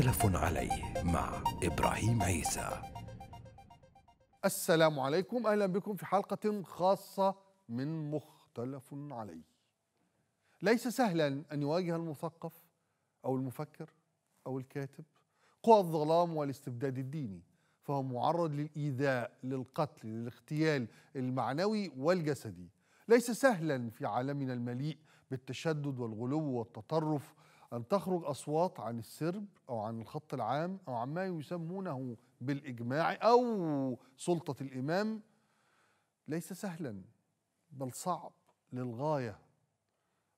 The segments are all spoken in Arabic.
سلف عليه مع إبراهيم عيسى السلام عليكم أهلا بكم في حلقة خاصة من مختلف عليه ليس سهلا أن يواجه المثقف أو المفكر أو الكاتب قوى الظلام والاستبداد الديني فهو معرض للإيذاء للقتل للاغتيال المعنوي والجسدي ليس سهلا في عالمنا المليء بالتشدد والغلو والتطرف أن تخرج أصوات عن السرب أو عن الخط العام أو عما يسمونه بالإجماع أو سلطة الإمام ليس سهلا بل صعب للغاية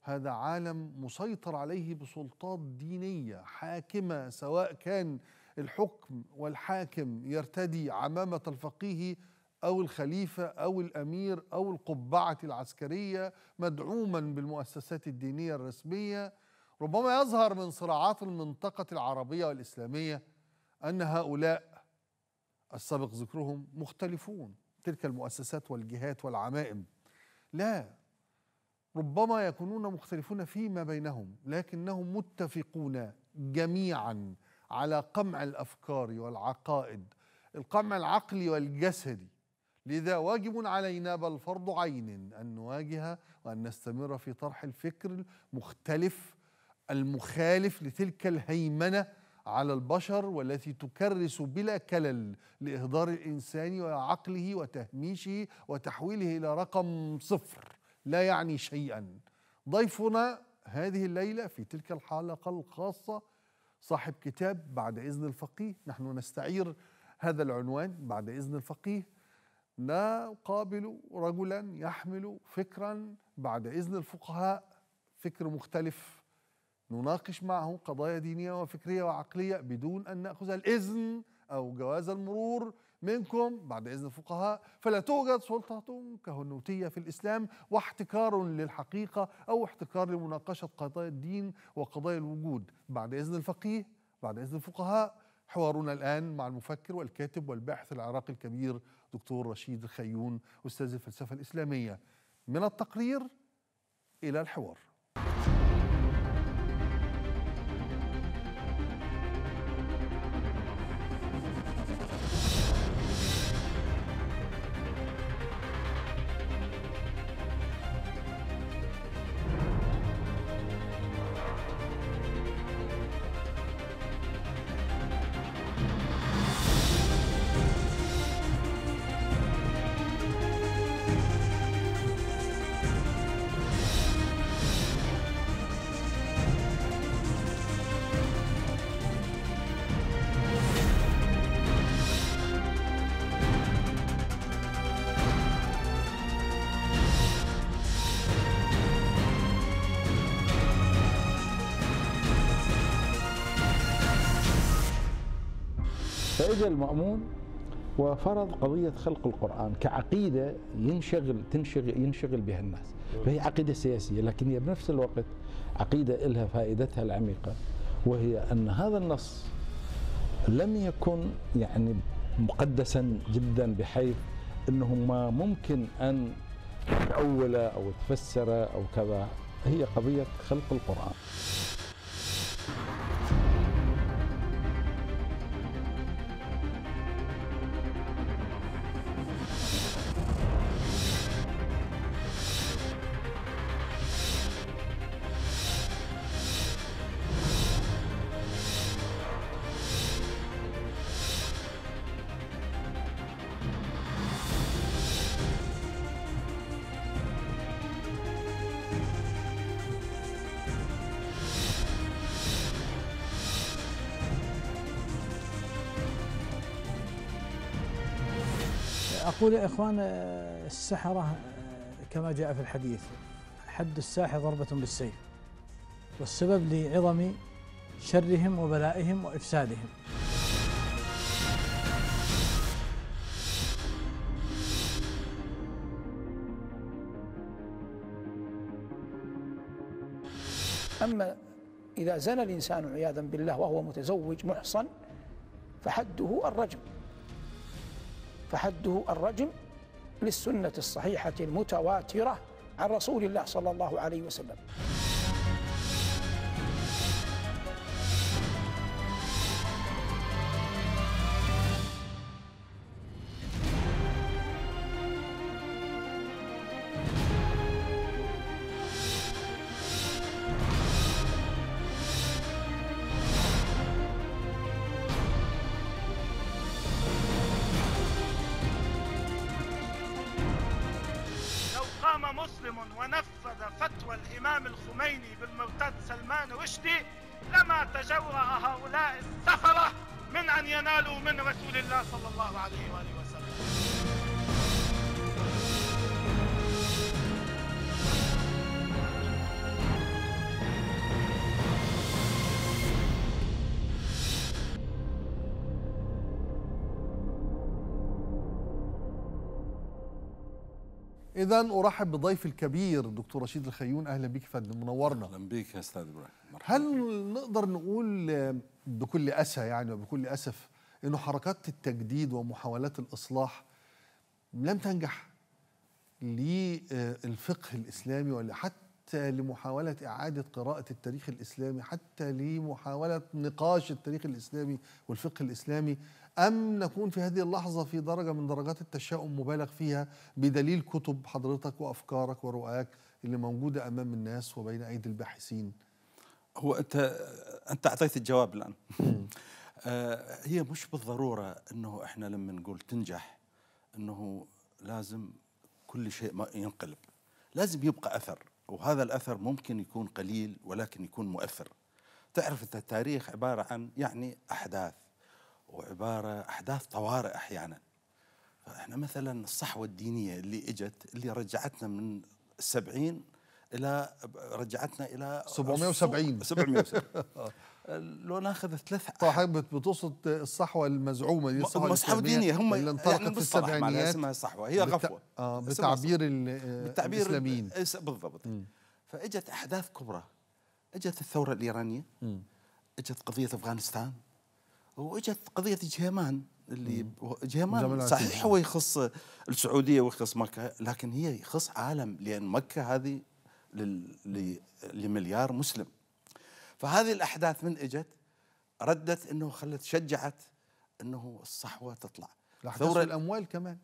هذا عالم مسيطر عليه بسلطات دينية حاكمة سواء كان الحكم والحاكم يرتدي عمامة الفقيه أو الخليفة أو الأمير أو القبعة العسكرية مدعوما بالمؤسسات الدينية الرسمية ربما يظهر من صراعات المنطقة العربية والإسلامية أن هؤلاء السابق ذكرهم مختلفون تلك المؤسسات والجهات والعمائم لا ربما يكونون مختلفون فيما بينهم لكنهم متفقون جميعا على قمع الافكار والعقائد القمع العقلي والجسدي لذا واجب علينا بل فرض عين ان نواجه وان نستمر في طرح الفكر المختلف المخالف لتلك الهيمنه على البشر والتي تكرس بلا كلل لاهدار الانسان وعقله وتهميشه وتحويله الى رقم صفر لا يعني شيئا. ضيفنا هذه الليله في تلك الحلقه الخاصه صاحب كتاب بعد اذن الفقيه، نحن نستعير هذا العنوان بعد اذن الفقيه نقابل رجلا يحمل فكرا بعد اذن الفقهاء فكر مختلف نناقش معه قضايا دينية وفكرية وعقلية بدون أن نأخذ الإذن أو جواز المرور منكم بعد إذن الفقهاء فلا توجد سلطة كهنوتية في الإسلام واحتكار للحقيقة أو احتكار لمناقشة قضايا الدين وقضايا الوجود بعد إذن الفقيه بعد إذن الفقهاء حوارنا الآن مع المفكر والكاتب والباحث العراقي الكبير دكتور رشيد الخيون أستاذ الفلسفة الإسلامية من التقرير إلى الحوار فإجا المأمون وفرض قضية خلق القرآن كعقيدة ينشغل تنشغل ينشغل بها الناس فهي عقيدة سياسية لكن هي بنفس الوقت عقيدة لها فائدتها العميقة وهي أن هذا النص لم يكن يعني مقدسا جدا بحيث أنه ما ممكن أن تأول أو تفسر أو كذا هي قضية خلق القرآن يقول يا إخوان آه، السحرة آه، كما جاء في الحديث حد الساحر ضربة بالسيف والسبب لعظم شرهم وبلائهم وإفسادهم أما إذا زنى الإنسان عياذا بالله وهو متزوج محصن فحده الرجم فحده الرجم للسنة الصحيحة المتواترة عن رسول الله صلى الله عليه وسلم اذا ارحب بضيفي الكبير دكتور رشيد الخيون اهلا بيك يا فندم منورنا اهلا بيك يا استاذ ابراهيم هل نقدر نقول بكل اسى يعني وبكل اسف انه حركات التجديد ومحاولات الاصلاح لم تنجح للفقه الاسلامي ولا حتى لمحاوله اعاده قراءه التاريخ الاسلامي حتى لمحاوله نقاش التاريخ الاسلامي والفقه الاسلامي أم نكون في هذه اللحظة في درجة من درجات التشاؤم مبالغ فيها بدليل كتب حضرتك وأفكارك ورؤاك اللي موجودة أمام الناس وبين أيدي الباحثين هو أنت أنت أعطيت الجواب الآن آه، هي مش بالضرورة أنه إحنا لما نقول تنجح أنه لازم كل شيء ما ينقلب لازم يبقى أثر وهذا الأثر ممكن يكون قليل ولكن يكون مؤثر تعرف أنت التاريخ عبارة عن يعني أحداث وعبارة أحداث طوارئ أحيانا فإحنا مثلا الصحوة الدينية اللي إجت اللي رجعتنا من السبعين إلى رجعتنا إلى 770 770 لو ناخذ ثلاث طيب بتقصد الصحوه المزعومه دي الصحوه الصحوه الدينيه هم اللي انطلقت يعني في السبعينيات اسمها صحوه هي غفوه آه بتعبير آه، الاسلاميين بالضبط م. فاجت احداث كبرى اجت الثوره الايرانيه م. اجت قضيه افغانستان واجت قضيه جهيمان اللي جهيمان صحيح هو يخص السعوديه ويخص مكه لكن هي يخص عالم لان مكه هذه لمليار مسلم فهذه الاحداث من اجت ردت انه خلت شجعت انه الصحوه تطلع ثوره الاموال كمان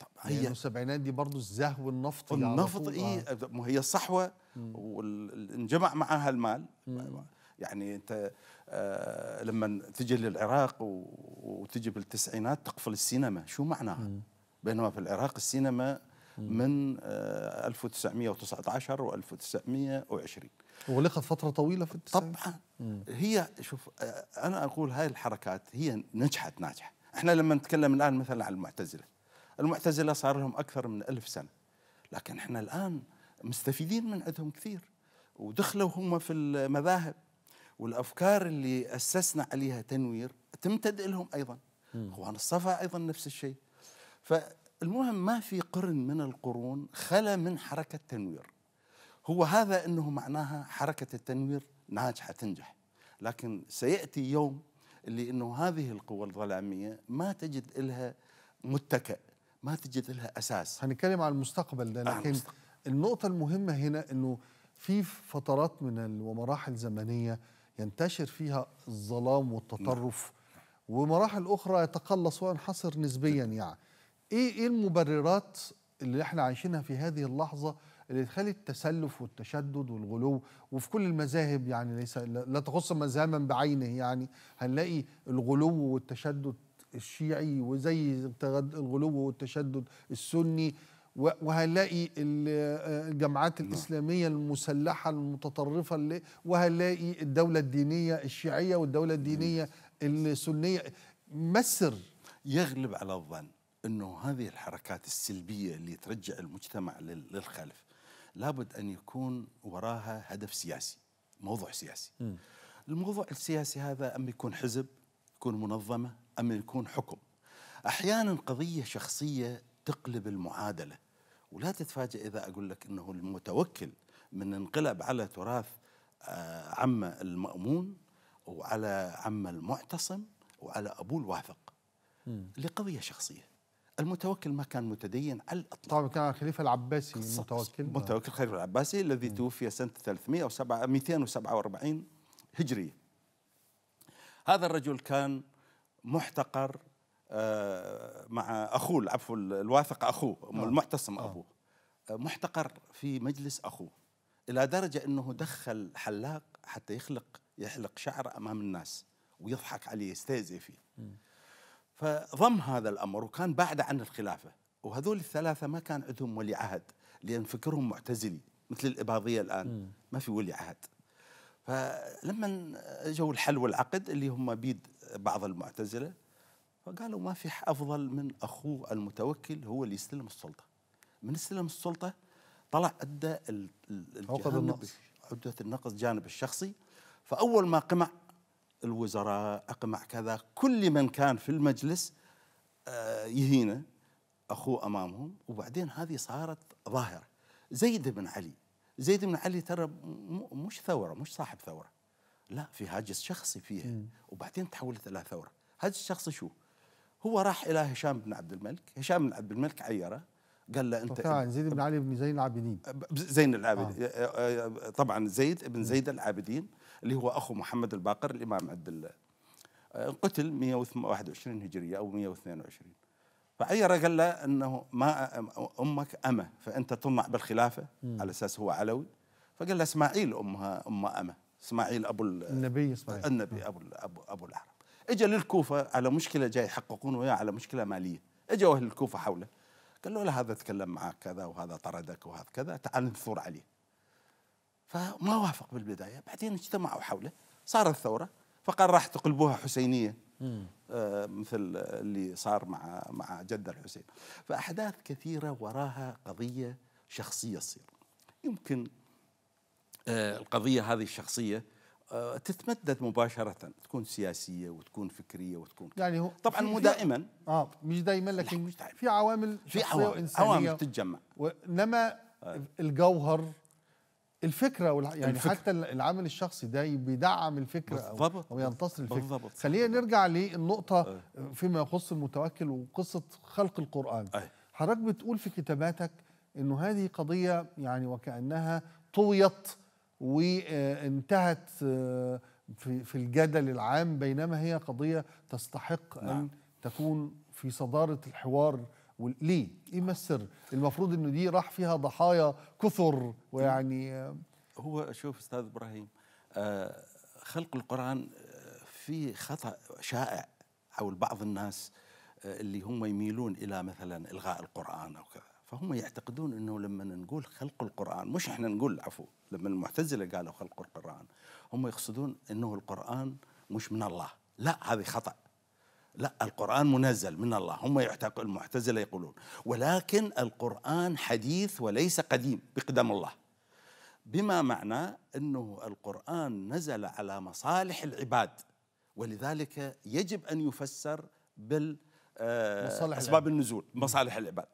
طبعا يعني هي السبعينات دي برضه الزهو النفط النفط ايه ما هي الصحوه وانجمع معها المال مم. يعني انت آه لما تجي للعراق وتجي بالتسعينات تقفل السينما شو معناها بينما في العراق السينما من آه 1919 و 1920 ولقت فترة طويلة في التسعينات طبعا هي شوف آه أنا أقول هاي الحركات هي نجحت ناجحة احنا لما نتكلم الآن مثلا عن المعتزلة المعتزلة صار لهم أكثر من ألف سنة لكن احنا الآن مستفيدين من عندهم كثير ودخلوا هم في المذاهب والافكار اللي اسسنا عليها تنوير تمتد لهم ايضا اخوان الصفا ايضا نفس الشيء فالمهم ما في قرن من القرون خلا من حركه تنوير هو هذا انه معناها حركه التنوير ناجحه تنجح لكن سياتي يوم اللي انه هذه القوى الظلاميه ما تجد لها متكأ ما تجد لها اساس هنتكلم عن المستقبل ده لكن المستقبل. النقطه المهمه هنا انه في فترات من ومراحل زمنيه ينتشر فيها الظلام والتطرف ومراحل أخرى يتقلص وينحصر نسبيا يعني إيه, إيه المبررات اللي احنا عايشينها في هذه اللحظة اللي تخلي التسلف والتشدد والغلو وفي كل المذاهب يعني ليس لا تخص مذهبا بعينه يعني هنلاقي الغلو والتشدد الشيعي وزي الغلو والتشدد السني وهنلاقي آه، الجماعات نعم. الإسلامية المسلحة المتطرفة اللي وهنلاقي الدولة الدينية الشيعية والدولة نعم. الدينية السنية مسر يغلب على الظن أنه هذه الحركات السلبية اللي ترجع المجتمع للخلف لابد أن يكون وراها هدف سياسي موضوع سياسي الموضوع السياسي هذا أما يكون حزب يكون منظمة أما يكون حكم أحيانا قضية شخصية تقلب المعادله ولا تتفاجئ اذا اقول لك انه المتوكل من انقلب على تراث آه، عم المامون وعلى عم المعتصم وعلى ابوه الواثق لقضيه شخصيه المتوكل ما كان متدين على الاطلاق طبعا كان الخليفه العباسي المتوكل متوكل الخليفه العباسي الذي م. توفي سنه 307 247 هجريه هذا الرجل كان محتقر مع اخوه العفو الواثق اخوه آه. المعتصم ابوه آه. محتقر في مجلس اخوه الى درجه انه دخل حلاق حتى يخلق يحلق شعره امام الناس ويضحك عليه يستهزئ فيه فضم هذا الامر وكان بعد عن الخلافه وهذول الثلاثه ما كان عندهم ولي عهد لان فكرهم معتزلي مثل الاباضيه الان ما في ولي عهد فلما اجوا الحل والعقد اللي هم بيد بعض المعتزله فقالوا ما في أفضل من أخوه المتوكل هو اللي يستلم السلطة من استلم السلطة طلع أدى عقد النقص عدة النقص جانب الشخصي فأول ما قمع الوزراء أقمع كذا كل من كان في المجلس آه، يهينه أخوه أمامهم وبعدين هذه صارت ظاهرة زيد بن علي زيد بن علي ترى مش ثورة مش صاحب ثورة لا في هاجس شخصي فيها وبعدين تحولت إلى ثورة هاجس شخصي شو؟ هو راح الى هشام بن عبد الملك هشام بن عبد الملك عيره قال له انت طبعا زيد بن علي بن زين العابدين زين العابدين آه. آه،, آه،, آه. طبعا زيد بن زيد العابدين اللي هو اخو محمد الباقر الامام عبد الله قتل 121 هجريه او 122 فعيره قال له انه ما امك امه فانت تطمع بالخلافه م. على اساس هو علوي فقال له اسماعيل امها امه امه اسماعيل ابو النبي اسماعيل النبي ابو ابو, أبو الاحرار اجى للكوفه على مشكله جاي يحققون وياه على مشكله ماليه اجوا اهل الكوفه حوله قالوا له هذا تكلم معك كذا وهذا طردك وهذا كذا تعال نثور عليه فما وافق بالبدايه بعدين اجتمعوا حوله صارت ثوره فقال راح تقلبوها حسينيه آه مثل اللي صار مع مع جده الحسين فاحداث كثيره وراها قضيه شخصيه تصير يمكن آه القضيه هذه الشخصيه تتمدد مباشرة تكون سياسية وتكون فكرية وتكون يعني هو طبعا مو دائما اه مش دائما لكن مش دائما. في عوامل في عوامل إنسانية عوامل تتجمع انما آه. الجوهر الفكرة يعني الفكرة. حتى العمل الشخصي ده بيدعم الفكرة بالضبط. أو, أو ينتصر الفكرة بالضبط. خلينا نرجع للنقطة آه. فيما يخص المتوكل وقصة خلق القرآن آه. حضرتك بتقول في كتاباتك انه هذه قضية يعني وكأنها طويت وانتهت آه، في الجدل العام بينما هي قضية تستحق نعم. أن تكون في صدارة الحوار ليه؟ إيه ما السر؟ المفروض أنه دي راح فيها ضحايا كثر ويعني آه. هو شوف أستاذ إبراهيم آه، خلق القرآن في خطأ شائع حول بعض الناس اللي هم يميلون إلى مثلا إلغاء القرآن أو كذا فهم يعتقدون انه لما نقول خلق القران مش احنا نقول عفوا لما المعتزله قالوا خلق القران هم يقصدون انه القران مش من الله لا هذه خطأ لا القرآن منزل من الله هم يعتقد المعتزلة يقولون ولكن القرآن حديث وليس قديم بقدم الله بما معنى أنه القرآن نزل على مصالح العباد ولذلك يجب أن يفسر بال آه، أسباب النزول مصالح العباد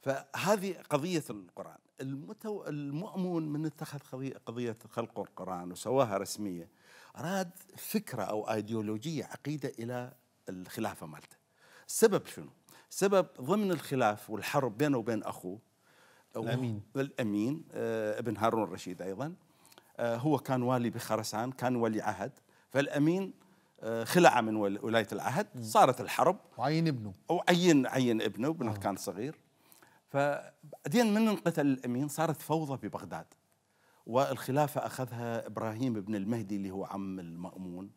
فهذه قضية القرآن المتو... المؤمن من اتخذ قضية خلق القرآن وسواها رسمية أراد فكرة أو أيديولوجية عقيدة إلى الخلافة مالته السبب شنو؟ سبب ضمن الخلاف والحرب بينه وبين أخوه الأمين الأمين آه ابن هارون الرشيد أيضا آه هو كان والي بخرسان كان ولي عهد فالأمين آه، خلع من ولايه العهد صارت الحرب وعين ابنه وعين عين ابنه ابنه آه. كان صغير فبعدين من انقتل الامين صارت فوضى في بغداد والخلافه اخذها ابراهيم بن المهدي اللي هو عم المامون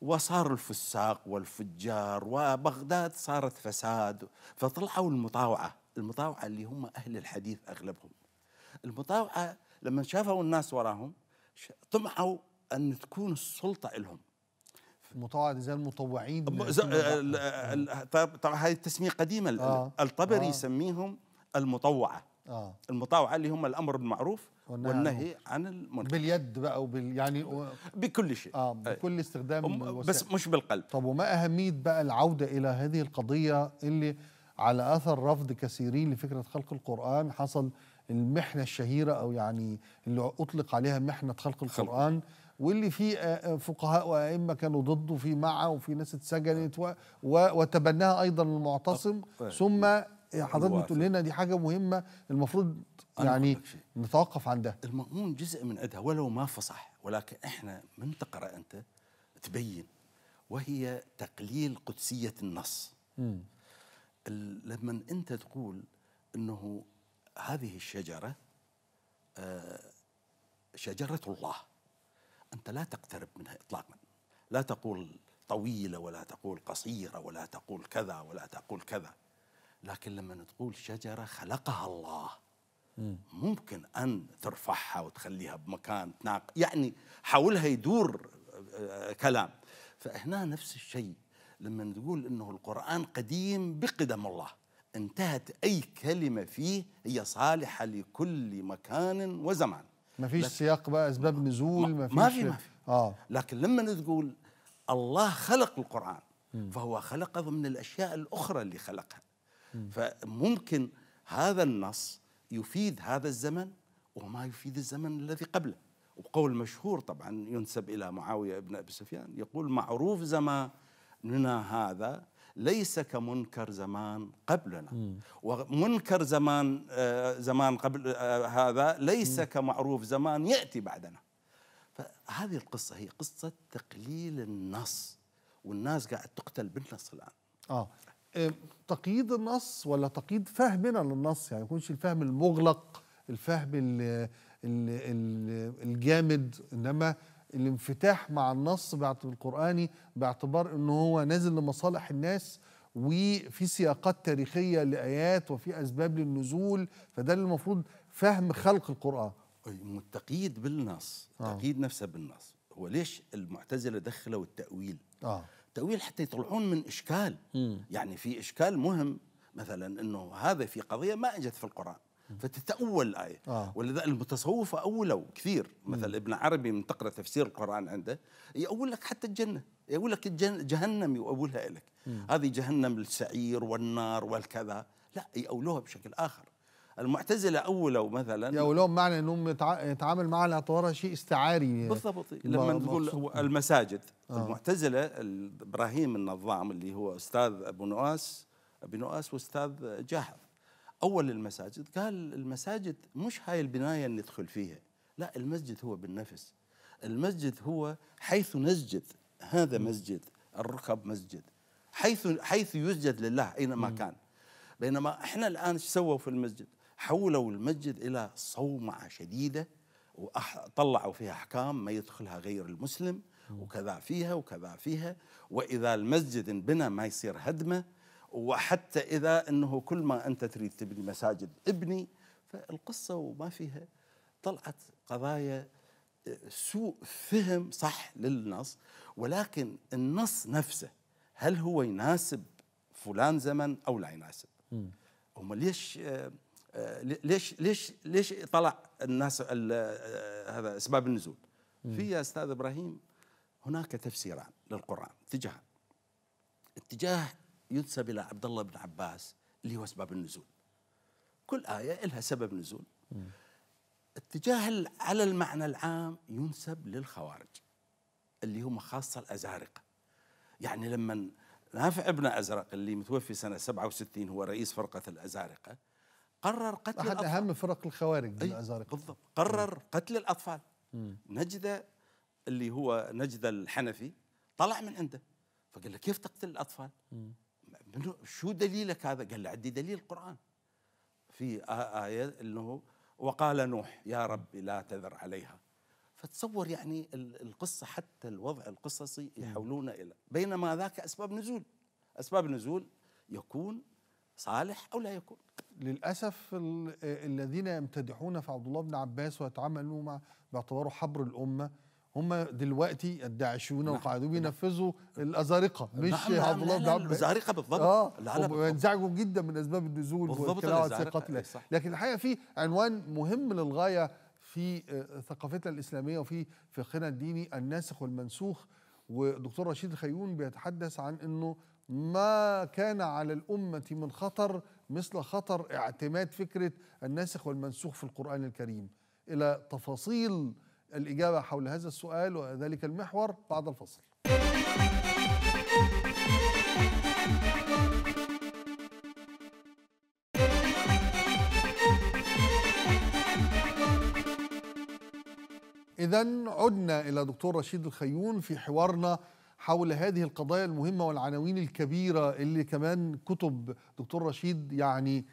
وصار الفساق والفجار وبغداد صارت فساد فطلعوا المطاوعه المطاوعه اللي هم اهل الحديث اغلبهم المطاوعه لما شافوا الناس وراهم طمعوا ان تكون السلطه لهم المطاوعه زي المطوعين طبعا هذه التسميه قديمه آه. الطبري آه. يسميهم المطوعه آه. المطاوعه اللي هم الامر بالمعروف والنهي عن المنكر باليد بقى وبال يعني و... بكل شيء اه بكل استخدام أم... بس مش بالقلب طب وما اهميه بقى العوده الى هذه القضيه اللي على اثر رفض كثيرين لفكره خلق القران حصل المحنه الشهيره او يعني اللي اطلق عليها محنه خلق القران واللي في آه، آه، فقهاء وائمه كانوا ضده في معه وفي ناس اتسجنت و... و... وتبناها ايضا المعتصم طيب. ثم إيه، حضرتك بتقول لنا دي حاجه مهمه المفروض يعني نتوقف عندها المأمون جزء من أدها ولو ما فصح ولكن احنا من تقرا انت تبين وهي تقليل قدسيه النص لما انت تقول انه هذه الشجره آه، شجره الله انت لا تقترب منها اطلاقا لا تقول طويله ولا تقول قصيره ولا تقول كذا ولا تقول كذا لكن لما تقول شجرة خلقها الله ممكن أن ترفعها وتخليها بمكان تناق يعني حولها يدور آه، آه، كلام فهنا نفس الشيء لما نقول أنه القرآن قديم بقدم الله انتهت أي كلمة فيه هي صالحة لكل مكان وزمان ما فيش سياق بقى أسباب نزول ما, ما في ما في آه. لكن لما نقول الله خلق القرآن فهو خلقه من الأشياء الأخرى اللي خلقها فممكن هذا النص يفيد هذا الزمن وما يفيد الزمن الذي قبله وقول مشهور طبعا ينسب إلى معاوية بن أبي سفيان يقول معروف زماننا هذا ليس كمنكر زمان قبلنا ومنكر زمان آه، زمان قبل آه، هذا ليس كمعروف زمان يأتي بعدنا فهذه القصة هي قصة تقليل النص والناس قاعد تقتل بالنص الآن آه آه، تقييد النص ولا تقييد فهمنا للنص يعني ما يكونش الفهم المغلق الفهم الـ الـ الجامد انما الانفتاح مع النص القرآني باعتبار ان هو نازل لمصالح الناس وفي سياقات تاريخية لآيات وفي أسباب للنزول فده اللي المفروض فهم خلق القرآن التقييد بالنص آه. تقييد نفسه بالنص هو ليش المعتزلة دخلوا التأويل آه. التأويل حتى يطلعون من إشكال يعني في إشكال مهم مثلا أنه هذا في قضية ما أجت في القرآن فتتأول الآية آه. ولذا المتصوفة أولوا كثير مثلا ابن عربي من تقرأ تفسير القرآن عنده يقول لك حتى الجنة يقول لك جهنم يؤولها لك هذه جهنم السعير والنار والكذا لا يأولوها بشكل آخر المعتزله اولوا مثلا يقولون معنى انهم يتعامل مع الاطوار شيء استعاري بالضبط لما تقول المساجد آه. المعتزله ابراهيم النظام اللي هو استاذ ابو نواس ابو نواس واستاذ جاحظ اول المساجد قال المساجد مش هاي البنايه اللي ندخل فيها لا المسجد هو بالنفس المسجد هو حيث نسجد هذا مسجد الركب مسجد حيث حيث يسجد لله اينما كان بينما احنا الان ايش سووا في المسجد؟ حولوا المسجد إلى صومعة شديدة وطلعوا فيها أحكام ما يدخلها غير المسلم وكذا فيها وكذا فيها وإذا المسجد انبنى ما يصير هدمه وحتى إذا أنه كل ما أنت تريد تبني مساجد ابني فالقصة وما فيها طلعت قضايا آه، سوء فهم صح للنص ولكن النص نفسه هل هو يناسب فلان زمن أو لا يناسب هم ليش آه، آه، ليش ليش ليش طلع الناس آه، هذا اسباب النزول؟ في يا استاذ ابراهيم هناك تفسيران للقران اتجاهان اتجاه ينسب الى عبد الله بن عباس اللي هو اسباب النزول كل ايه لها سبب نزول اتجاه على المعنى العام ينسب للخوارج اللي هم خاصه الازارقه يعني لما نافع ابن ازرق اللي متوفي سنه 67 هو رئيس فرقه الازارقه قرر قتل أحد الأطفال أهم فرق الخوارج الأزارقة بالضبط قرر قتل الأطفال نجدة اللي هو نجدة الحنفي طلع من عنده فقال له كيف تقتل الأطفال منو شو دليلك هذا قال له عندي دليل القرآن في آية أنه وقال نوح يا رب لا تذر عليها فتصور يعني القصة حتى الوضع القصصي يحولون إلى بينما ذاك أسباب نزول أسباب نزول يكون صالح أو لا يكون للأسف الذين يمتدحون في عبد الله بن عباس ويتعاملوا مع باعتباره حبر الأمة هم دلوقتي الداعشيون نعم. وقاعدين نعم. بينفذوا الازارقه مش نعم، نعم، عبد الله بن عباس الازارقه بالضبط اه وينزعجوا جدا من اسباب النزول والكلاوه قتله لكن الحقيقه في عنوان مهم للغايه في آه، ثقافتنا الاسلاميه وفي فقهنا الديني الناسخ والمنسوخ ودكتور رشيد الخيون بيتحدث عن انه ما كان على الأمة من خطر مثل خطر اعتماد فكرة الناسخ والمنسوخ في القرآن الكريم إلى تفاصيل الإجابة حول هذا السؤال وذلك المحور بعد الفصل إذا عدنا إلى دكتور رشيد الخيون في حوارنا حول هذه القضايا المهمة والعناوين الكبيرة اللي كمان كتب دكتور رشيد يعني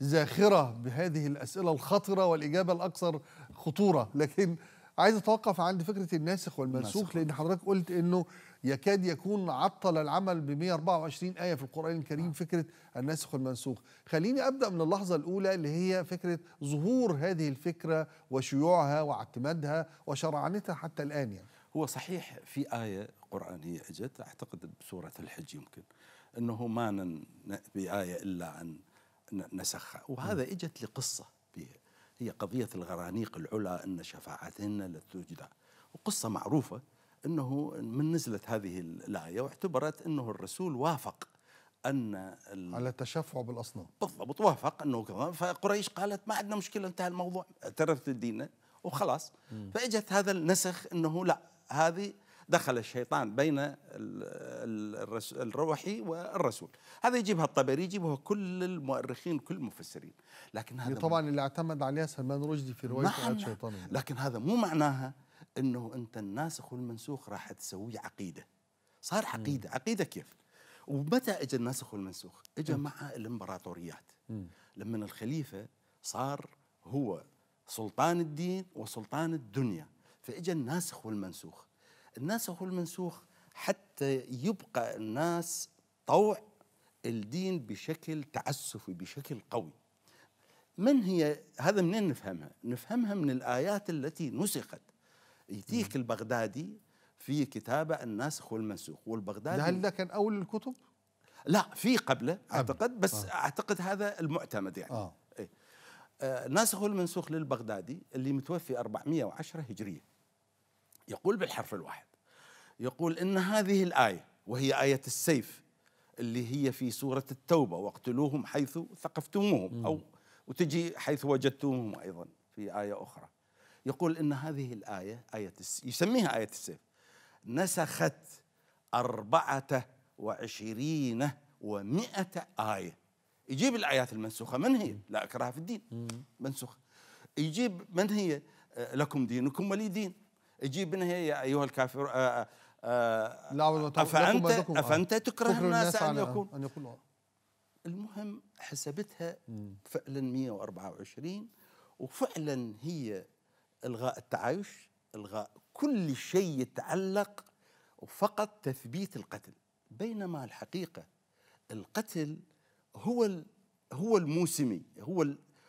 زاخرة بهذه الأسئلة الخطرة والإجابة الأكثر خطورة لكن عايز أتوقف عند فكرة الناسخ والمنسوخ لأن حضرتك قلت أنه يكاد يكون عطل العمل ب 124 آية في القرآن الكريم نعم. فكرة الناسخ والمنسوخ خليني أبدأ من اللحظة الأولى اللي هي فكرة ظهور هذه الفكرة وشيوعها واعتمادها وشرعنتها حتى الآن يعني هو صحيح في آية قرآنية أجت أعتقد بسورة الحج يمكن أنه ما نأتي بآية إلا عن نسخها وهذا نعم. إجت لقصة فيها هي قضية الغرانيق العلا أن شفاعتهن لا وقصة معروفة أنه من نزلت هذه الآية واعتبرت أنه الرسول وافق ان على التشفع بالاصنام بالضبط وافق انه كذا فقريش قالت ما عندنا مشكله انتهى الموضوع اعترفت ديننا وخلاص فاجت هذا النسخ انه لا هذه دخل الشيطان بين الروحي والرسول هذا يجيبها الطبري يجيبها كل المؤرخين كل المفسرين لكن هذا طبعا اللي اعتمد عليها سلمان رشدي في روايه الشيطان لكن هذا مو معناها انه انت الناسخ والمنسوخ راح تسوي عقيده صار عقيده م. عقيده كيف ومتى اجى الناسخ والمنسوخ اجى مع الامبراطوريات لما الخليفه صار هو سلطان الدين وسلطان الدنيا فإجا الناسخ والمنسوخ الناسخ والمنسوخ حتى يبقى الناس طوع الدين بشكل تعسفي بشكل قوي من هي هذا منين نفهمها نفهمها من الآيات التي نسخت يتيك البغدادي في كتابه الناسخ والمنسوخ والبغدادي هل ده كان أول الكتب؟ لا في قبله أعتقد بس آه. أعتقد هذا المعتمد يعني آه. إيه. آه ناسخ والمنسوخ للبغدادي اللي متوفي 410 هجرية يقول بالحرف الواحد يقول إن هذه الآية وهي آية السيف اللي هي في سورة التوبة واقتلوهم حيث ثقفتموهم أو وتجي حيث وجدتموهم أيضا في آية أخرى يقول إن هذه الآية آية يسميها آية السيف نسخت أربعة وعشرين ومئة آية يجيب الآيات المنسوخة من هي؟ لا أكرهها في الدين منسوخة يجيب من هي؟ أه، لكم دينكم ولي دين يجيب لنا يا ايها الكافر آآ آه، آآ آه، آه، لا افانت لكم افانت تكره الناس, الناس ان يكون ان يكون المهم حسبتها فعلا 124 وفعلا هي الغاء التعايش الغاء كل شيء يتعلق وفقط تثبيت القتل بينما الحقيقه القتل هو هو الموسمي هو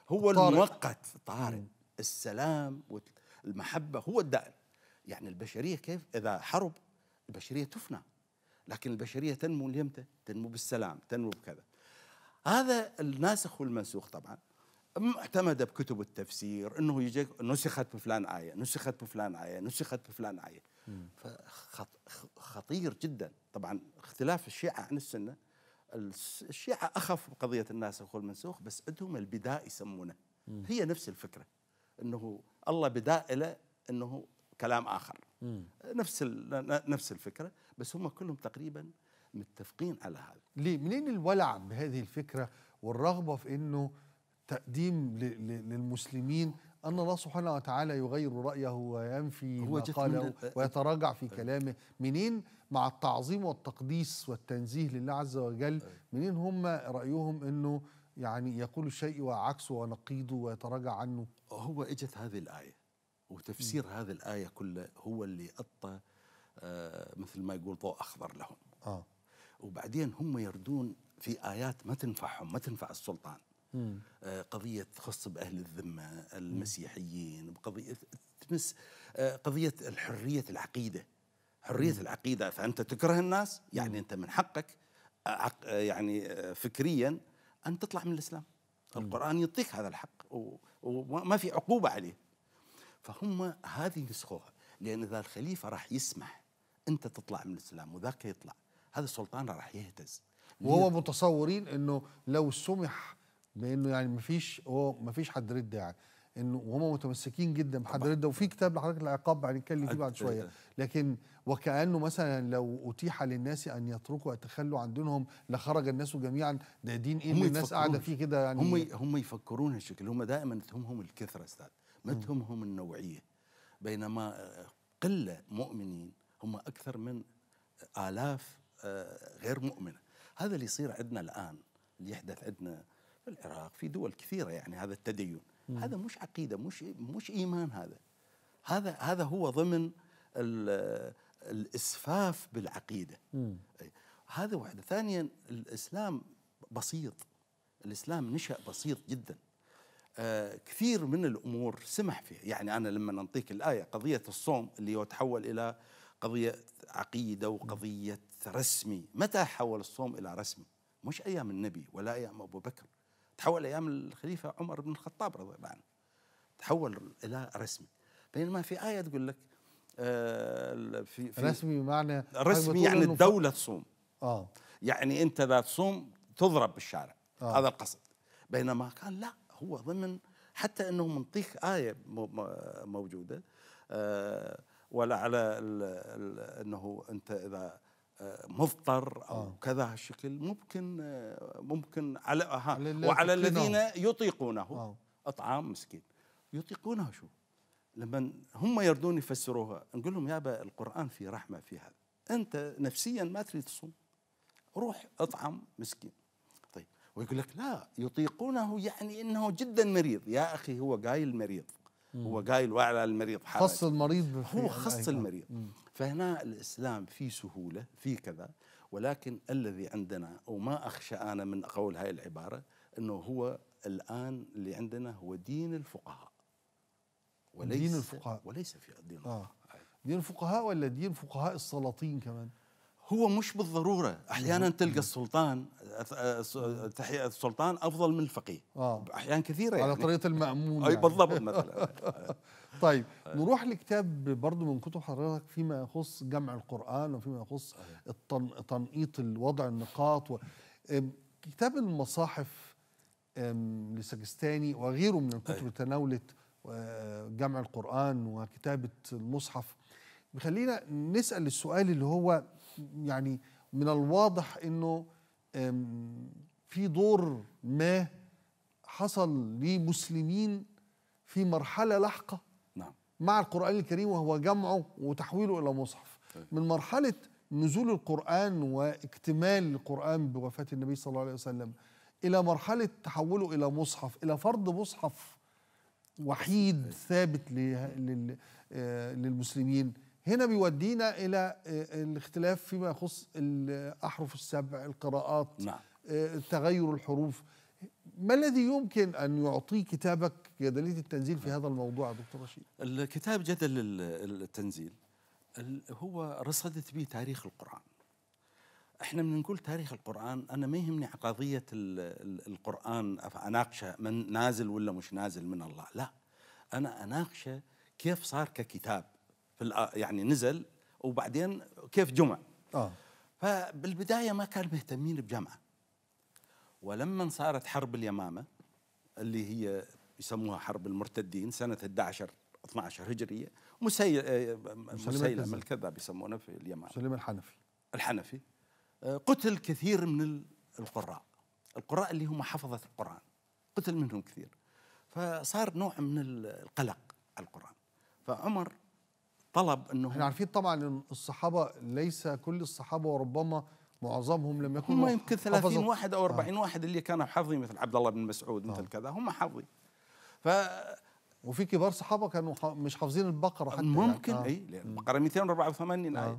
هو المؤقت طارئ السلام والمحبه هو الدائم يعني البشرية كيف إذا حرب البشرية تفنى لكن البشرية تنمو ليمتى تنمو بالسلام تنمو بكذا هذا الناسخ والمنسوخ طبعا اعتمد بكتب التفسير انه يجي نسخت بفلان ايه نسخت بفلان ايه نسخت بفلان ايه فخطير جدا طبعا اختلاف الشيعه عن السنه الشيعه اخف بقضيه الناسخ والمنسوخ بس عندهم البداء يسمونه هي نفس الفكره انه الله بداء له انه كلام اخر نفس نفس الفكره بس هم كلهم تقريبا متفقين على هذا ليه منين الولع بهذه الفكره والرغبه في انه تقديم للمسلمين ان الله سبحانه وتعالى يغير رايه وينفي ما قاله ويتراجع في كلامه منين مع التعظيم والتقديس والتنزيه لله عز وجل منين هم رايهم انه يعني يقول الشيء وعكسه ونقيضه ويتراجع عنه هو اجت هذه الايه وتفسير مم. هذه الآية كلها هو اللي أعطى آه مثل ما يقول ضوء أخضر لهم آه. وبعدين هم يردون في آيات ما تنفعهم ما تنفع السلطان آه قضية تخص بأهل الذمة المسيحيين بقضية تمس آه قضية الحرية العقيدة حرية مم. العقيدة فأنت تكره الناس يعني أنت من حقك آه، آه، يعني آه، فكريا أن تطلع من الإسلام القرآن يعطيك هذا الحق وما في عقوبة عليه فهم هذه نسخوها لان اذا الخليفه راح يسمح انت تطلع من الاسلام وذاك يطلع هذا السلطان راح يهتز وهو متصورين انه لو سمح بانه يعني ما فيش هو ما فيش حد رد يعني انه وهم متمسكين جدا بحد رده وفي كتاب لحضرتك العقاب نتكلم يعني فيه بعد شويه لكن وكانه مثلا لو اتيح للناس ان يتركوا يتخلوا عن دينهم لخرج الناس جميعا ده دين ايه الناس قاعده فيه كده يعني هم هم يفكرون هالشكل هم دائما تهمهم الكثره استاذ ما تهمهم النوعيه بينما آه، قله مؤمنين هم اكثر من آه، الاف آه، غير مؤمنه هذا اللي يصير عندنا الان اللي يحدث عندنا في العراق في دول كثيره يعني هذا التدين مم. هذا مش عقيده مش مش ايمان هذا هذا هذا هو ضمن الاسفاف بالعقيده هذا واحده ثانيا الاسلام بسيط الاسلام نشا بسيط جدا آه، كثير من الامور سمح فيها، يعني انا لما نعطيك الايه قضيه الصوم اللي هو تحول الى قضيه عقيده وقضيه رسمي، متى حول الصوم الى رسمي؟ مش ايام النبي ولا ايام ابو بكر، تحول ايام الخليفه عمر بن الخطاب رضي الله عنه. تحول الى رسمي، بينما في ايه تقول لك آه في, في رسمي بمعنى رسمي يعني الدوله تصوم. اه يعني انت اذا تصوم تضرب بالشارع، آه. هذا القصد. بينما كان لا هو ضمن حتى انه منطيق ايه موجوده آه، ولا على الـ الـ انه انت اذا آه، مضطر او آه. كذا هالشكل ممكن آه، ممكن على ها وعلى الذين يطيقونه آه. اطعام مسكين يطيقونه شو؟ لما هم يردون يفسروها نقول لهم يابا القران في رحمه في هذا انت نفسيا ما تريد تصوم روح اطعم مسكين ويقول لك لا يطيقونه يعني انه جدا مريض يا اخي هو قايل مريض هو قايل وعلى المريض حرج خص المريض هو خص المريض فهنا الاسلام في سهوله في كذا ولكن الذي عندنا وما اخشى انا من قول هاي العباره انه هو الان اللي عندنا هو دين الفقهاء وليس دين الفقهاء وليس في دين آه. الفقهاء آه. دين الفقهاء ولا دين فقهاء السلاطين كمان هو مش بالضروره احيانا تلقى السلطان السلطان افضل من الفقيه آه. احيان كثيره يعني. على طريقه المامون اي يعني. بالضبط مثلا طيب نروح لكتاب برضه من كتب حضرتك فيما يخص جمع القران وفيما يخص أيوه. تنقيط الوضع النقاط و... كتاب المصاحف لسجستاني وغيره من الكتب أيوه. تناولت جمع القرآن وكتابة المصحف بيخلينا نسأل السؤال اللي هو يعني من الواضح انه في دور ما حصل لمسلمين في مرحله لاحقه نعم. مع القران الكريم وهو جمعه وتحويله الى مصحف طيب. من مرحله نزول القران واكتمال القران بوفاه النبي صلى الله عليه وسلم الى مرحله تحوله الى مصحف الى فرض مصحف وحيد طيب. ثابت آه، للمسلمين هنا بيودينا الى آه، الاختلاف فيما يخص الاحرف السبع القراءات نعم. آه، تغير الحروف ما الذي يمكن ان يعطيه كتابك جدليه التنزيل في نعم. هذا الموضوع دكتور رشيد الكتاب جدل التنزيل هو رصدت به تاريخ القران احنا بنقول تاريخ القران انا ما يهمني قضيه القران اناقشه من نازل ولا مش نازل من الله لا انا اناقشه كيف صار ككتاب في يعني نزل وبعدين كيف جمع اه فبالبدايه ما كانوا مهتمين بجمعه ولما صارت حرب اليمامه اللي هي يسموها حرب المرتدين سنه 11 12 هجريه مسي... آه، مسيلم الكذاب يسمونه في اليمامه مسيلم الحنفي الحنفي آه، قتل كثير من القراء القراء اللي هم حفظه القران قتل منهم كثير فصار نوع من القلق على القران فعمر طلب انه احنا عارفين طبعا الصحابه ليس كل الصحابه وربما معظمهم لم يكونوا هم يمكن 30 واحد او 40 آه. واحد اللي كانوا حظي مثل عبد الله بن مسعود مثل آه. كذا هم حظي ف وفي كبار صحابه كانوا مش حافظين البقره حتى يعني. ممكن يعني. آه. اي البقره 284 آه. ايه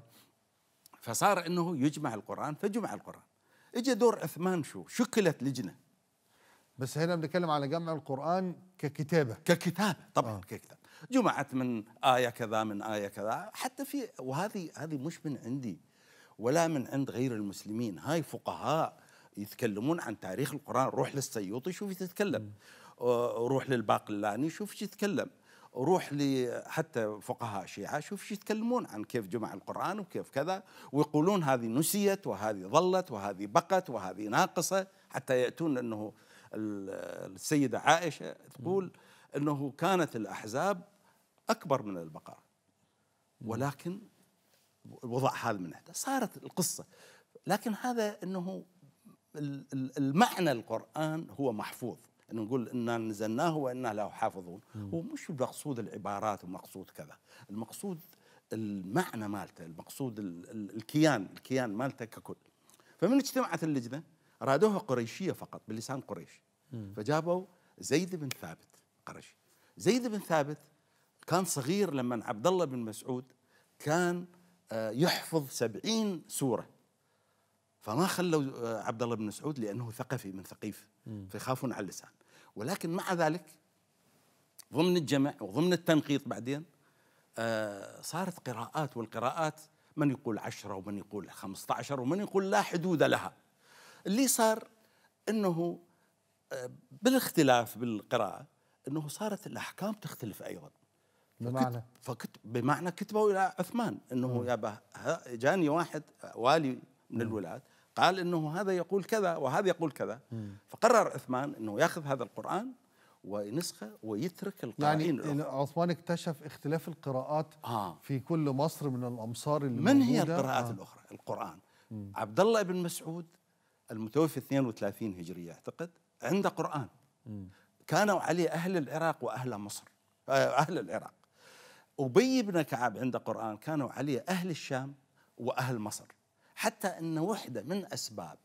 فصار انه يجمع القران فجمع القران اجى دور عثمان شو شكلت لجنه بس هنا بنتكلم على جمع القران ككتابه ككتابه طبعا آه. ككتابه جمعت من آية كذا من آية كذا حتى في وهذه هذه مش من عندي ولا من عند غير المسلمين هاي فقهاء يتكلمون عن تاريخ القرآن روح للسيوطي شوف يتكلم آه، روح للباقلاني شوف يتكلم روح حتى فقهاء شيعة شوف شو يتكلمون عن كيف جمع القرآن وكيف كذا ويقولون هذه نسيت وهذه ظلت وهذه بقت وهذه ناقصة حتى يأتون أنه السيدة عائشة تقول م. أنه كانت الأحزاب أكبر من البقرة ولكن وضع هذا من ناحية صارت القصة لكن هذا أنه المعنى القرآن هو محفوظ نقول إنا نزلناه وإنا له حافظون هو مش المقصود العبارات ومقصود كذا المقصود المعنى مالته المقصود الكيان الكيان مالته ككل فمن اجتمعت اللجنة رادوها قريشية فقط بلسان قريش فجابوا زيد بن ثابت قرشي زيد بن ثابت كان صغير لما عبد الله بن مسعود كان آه، يحفظ سبعين سورة فما خلوا آه، عبد الله بن مسعود لأنه ثقفي من ثقيف فيخافون على اللسان ولكن مع ذلك ضمن الجمع وضمن التنقيط بعدين آه، صارت قراءات والقراءات من يقول عشرة ومن يقول خمسة عشر ومن يقول لا حدود لها اللي صار أنه بالاختلاف بالقراءة انه صارت الاحكام تختلف ايضا بمعنى فكت بمعنى كتبوا الى عثمان انه يا جاني واحد والي من الولاة قال انه هذا يقول كذا وهذا يقول كذا فقرر عثمان انه ياخذ هذا القران وينسخه ويترك القرآن يعني عثمان اكتشف اختلاف القراءات آه. في كل مصر من الامصار اللي من هي القراءات آه. الاخرى القران عبد الله بن مسعود المتوفي 32 هجريه اعتقد عنده قران مم. كانوا عليه أهل العراق وأهل مصر آه، أهل العراق أبي بن كعب عند قرآن كانوا عليه أهل الشام وأهل مصر حتى أن واحدة من أسباب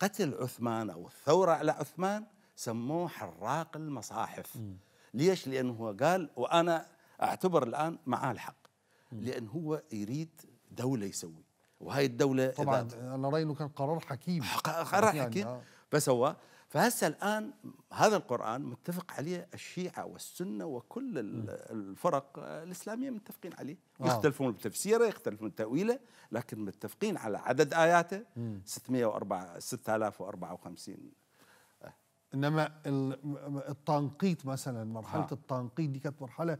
قتل عثمان أو الثورة على عثمان سموه حراق المصاحف م. ليش؟ لأنه هو قال وأنا أعتبر الآن معاه الحق لأن هو يريد دولة يسوي وهي الدولة طبعا أنا رأي أنه كان قرار حكيم قرار يعني حكيم يعني آه. فسوى فهسه الآن هذا القرآن متفق عليه الشيعة والسنة وكل الفرق الإسلامية متفقين عليه واو. يختلفون بتفسيره يختلفون تاويله لكن متفقين على عدد آياته 604 6054 إنما التنقيط مثلا مرحلة ها. التنقيط دي كانت مرحلة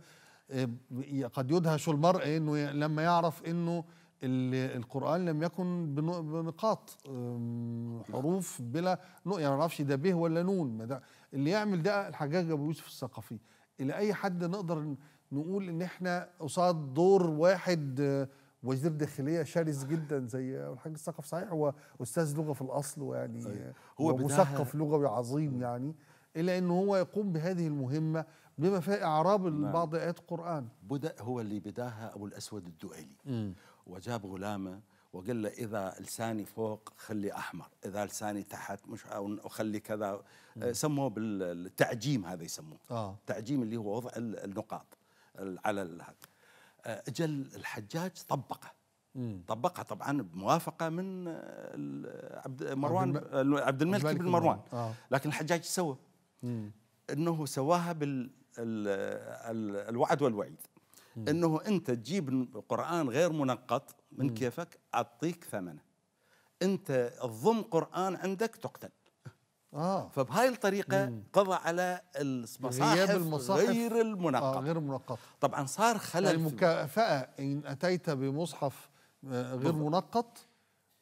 إيه، قد يدهش المرء إنه لما يعرف إنه اللي القرآن لم يكن بنقاط حروف بلا نقط يعني ما نعرفش ده به ولا نون ما ده اللي يعمل ده الحجاج أبو يوسف الثقفي إلى أي حد نقدر نقول إن إحنا قصاد دور واحد أه، وزير داخليه شرس جدا زي الحاج الثقفي صحيح هو استاذ لغه في الاصل ويعني هو مثقف لغوي عظيم يعني الا انه هو يقوم بهذه المهمه بما فيها اعراب نعم. بعض ايات القران بدا هو اللي بداها ابو الاسود الدؤلي وجاب غلامه وقال له إذا لساني فوق خلي أحمر إذا لساني تحت مش اخلي كذا سموه بالتعجيم هذا يسموه آه. تعجيم اللي هو وضع النقاط على هذا أجل آه، الحجاج طبقه طبقها طبعا بموافقه من عبد مروان عبد الملك بن مروان آه. لكن الحجاج سوى انه سواها بالوعد والوعيد انه انت تجيب قران غير منقط من كيفك اعطيك ثمنه انت تضم قران عندك تقتل آه. فبهاي الطريقة مم. قضى على المصاحف المصاحف غير المنقط آه غير منقط طبعا صار خلل المكافأة يعني إن أتيت بمصحف آه، غير منقط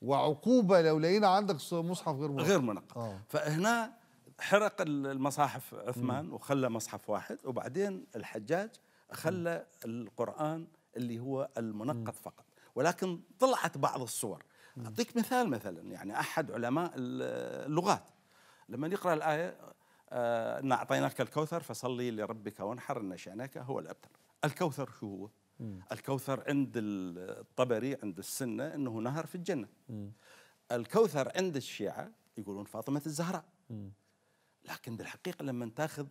وعقوبة لو لقينا عندك مصحف غير منقط غير منقط آه. فهنا حرق المصاحف عثمان وخلى مصحف واحد وبعدين الحجاج خلى نعم. القرآن اللي هو المنقط نعم. فقط ولكن طلعت بعض الصور نعم. أعطيك مثال مثلا يعني أحد علماء اللغات لما يقرأ الآية آه، إن أعطيناك الكوثر فصلي لربك وانحر إن شأنك هو الأبتر الكوثر شو هو؟ مم. الكوثر عند الطبري عند السنة أنه نهر في الجنة مم. الكوثر عند الشيعة يقولون فاطمة الزهراء مم. لكن بالحقيقة لما تاخذ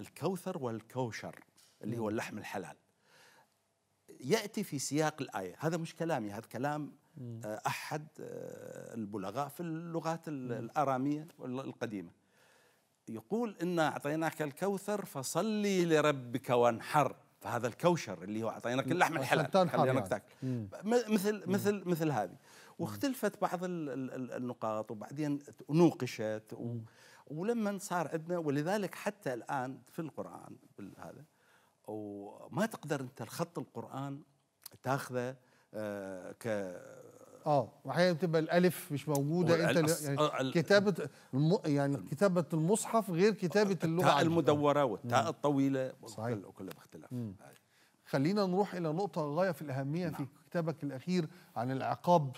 الكوثر والكوشر اللي هو اللحم الحلال ياتي في سياق الايه هذا مش كلامي هذا كلام آه، احد آه، البلغاء في اللغات الاراميه القديمه يقول انا اعطيناك الكوثر فصلي لربك وانحر فهذا الكوشر اللي هو اعطيناك اللحم الحلال خليناك تاكل مثل مثل مثل هذه واختلفت بعض النقاط وبعدين نوقشت ولما صار عندنا ولذلك حتى الان في القران هذا وما تقدر انت الخط القران تاخذه آه، ك اه واحيانا بتبقى الالف مش موجوده انت يعني آه، كتابه الم... يعني كتابه المصحف غير كتابه اللغه التاء المدوره والتاء الطويله صحيح وكلها باختلاف خلينا نروح الى نقطه غايه في الاهميه نعم. في كتابك الاخير عن العقاب